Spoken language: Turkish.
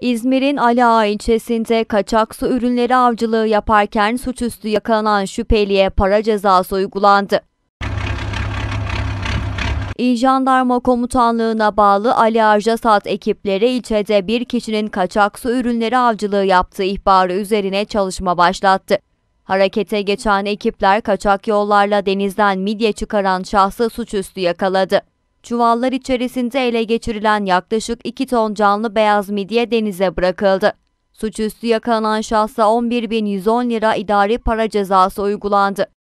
İzmir'in Ala ilçesinde kaçak su ürünleri avcılığı yaparken suçüstü yakalanan şüpheliye para cezası uygulandı. İl Jandarma Komutanlığı'na bağlı Ali Arjasat ekipleri ilçede bir kişinin kaçak su ürünleri avcılığı yaptığı ihbarı üzerine çalışma başlattı. Harekete geçen ekipler kaçak yollarla denizden midye çıkaran şahsı suçüstü yakaladı. Çuvallar içerisinde ele geçirilen yaklaşık 2 ton canlı beyaz midye denize bırakıldı. Suçüstü yakalanan şahsa 11.110 lira idari para cezası uygulandı.